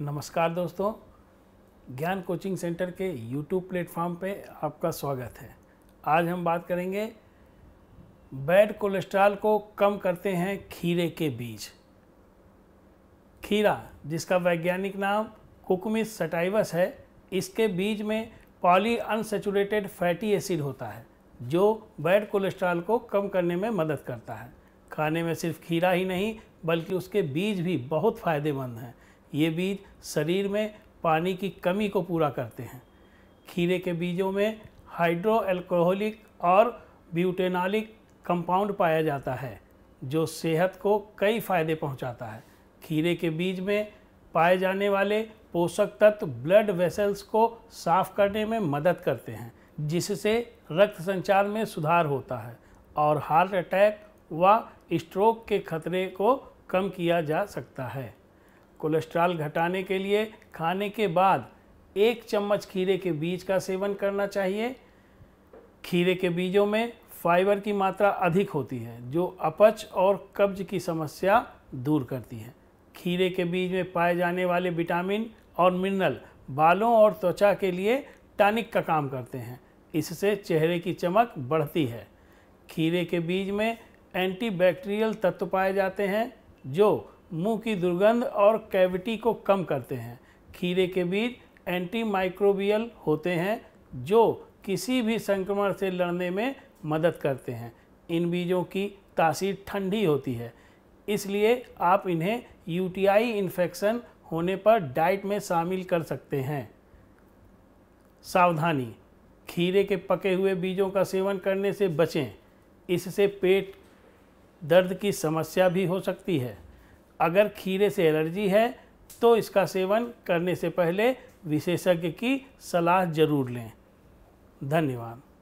नमस्कार दोस्तों Gyan coaching centre के यूट्यूब प्लेटफॉर्म पे आपका स्वागत है आज हम बात करेंगे बैड कोलेस्ट्रॉल को कम करते हैं खीरे के बीज खीरा जिसका वैज्ञानिक नाम कुकमिस सटाइवस है इसके बीज में पॉली अनसेचुरेटेड फैटी एसिड होता है जो बैड कोलेस्ट्रॉल को कम करने में मदद करता है खाने में सिर्फ खीरा ही नहीं बल्कि उसके बीज भी बहुत फ़ायदेमंद हैं ये बीज शरीर में पानी की कमी को पूरा करते हैं खीरे के बीजों में हाइड्रो एल्कोहलिक और ब्यूटेनॉलिक कंपाउंड पाया जाता है जो सेहत को कई फायदे पहुंचाता है खीरे के बीज में पाए जाने वाले पोषक तत्व ब्लड वेसल्स को साफ करने में मदद करते हैं जिससे रक्त संचार में सुधार होता है और हार्ट अटैक व स्ट्रोक के खतरे को कम किया जा सकता है कोलेस्ट्रॉल घटाने के लिए खाने के बाद एक चम्मच खीरे के बीज का सेवन करना चाहिए खीरे के बीजों में फाइबर की मात्रा अधिक होती है जो अपच और कब्ज की समस्या दूर करती है खीरे के बीज में पाए जाने वाले विटामिन और मिनरल बालों और त्वचा के लिए टॉनिक का काम करते हैं इससे चेहरे की चमक बढ़ती है खीरे के बीज में एंटीबैक्टीरियल तत्व पाए जाते हैं जो मुंह की दुर्गंध और कैविटी को कम करते हैं खीरे के बीज एंटी माइक्रोबियल होते हैं जो किसी भी संक्रमण से लड़ने में मदद करते हैं इन बीजों की तासीर ठंडी होती है इसलिए आप इन्हें यूटीआई इन्फेक्शन होने पर डाइट में शामिल कर सकते हैं सावधानी खीरे के पके हुए बीजों का सेवन करने से बचें इससे पेट दर्द की समस्या भी हो सकती है अगर खीरे से एलर्जी है तो इसका सेवन करने से पहले विशेषज्ञ की सलाह जरूर लें धन्यवाद